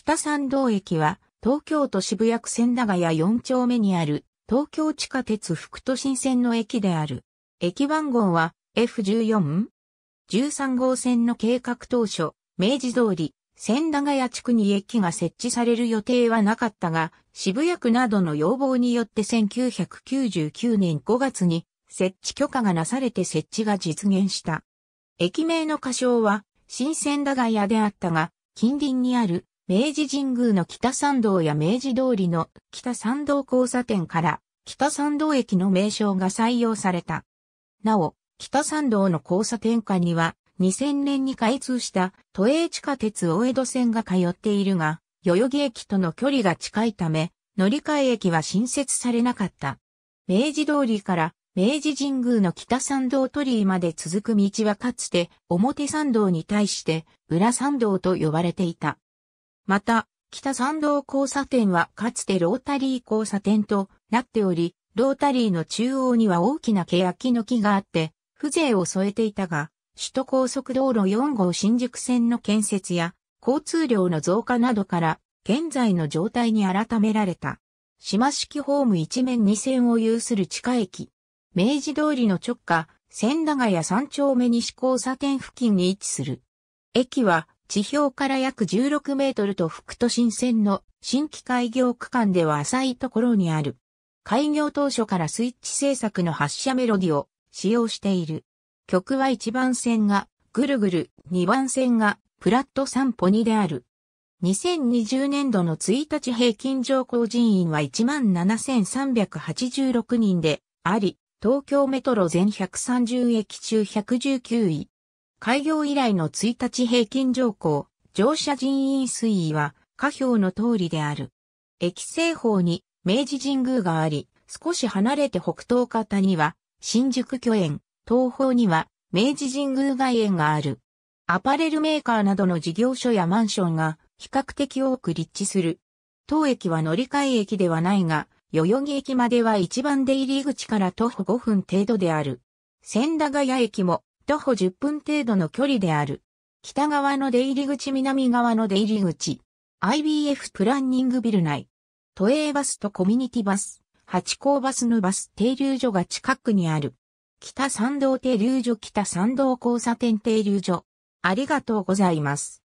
北参道駅は、東京都渋谷区千駄ヶ谷4丁目にある、東京地下鉄副都心線の駅である。駅番号は F14? 13号線の計画当初、明治通り、千駄ヶ谷地区に駅が設置される予定はなかったが、渋谷区などの要望によって1999年5月に設置許可がなされて設置が実現した。駅名の仮称は、新千駄ヶ谷であったが、近隣にある明治神宮の北参道や明治通りの北参道交差点から北参道駅の名称が採用された。なお、北参道の交差点下には2000年に開通した都営地下鉄大江戸線が通っているが、代々木駅との距離が近いため、乗り換え駅は新設されなかった。明治通りから明治神宮の北参道鳥居まで続く道はかつて表参道に対して裏参道と呼ばれていた。また、北参道交差点はかつてロータリー交差点となっており、ロータリーの中央には大きな欅の木があって、風情を添えていたが、首都高速道路4号新宿線の建設や、交通量の増加などから、現在の状態に改められた。島式ホーム一面二線を有する地下駅。明治通りの直下、千駄ヶ谷三丁目西交差点付近に位置する。駅は地表から約16メートルと副都心線の新規開業区間では浅いところにある。開業当初からスイッチ制作の発車メロディを使用している。曲は1番線がぐるぐる、2番線がプラット散歩2である。2020年度の1日平均乗降人員は17,386人であり、東京メトロ全130駅中119位。開業以来の1日平均乗降、乗車人員推移は、下表の通りである。駅西方に明治神宮があり、少し離れて北東方には新宿巨苑、東方には明治神宮外苑がある。アパレルメーカーなどの事業所やマンションが比較的多く立地する。当駅は乗り換え駅ではないが、代々木駅までは一番出入り口から徒歩5分程度である。千駄ヶ谷駅も徒歩10分程度の距離である。北側の出入り口南側の出入り口。IBF プランニングビル内。都営バスとコミュニティバス、八甲バスのバス停留所が近くにある。北参道停留所北参道交差点停留所。ありがとうございます。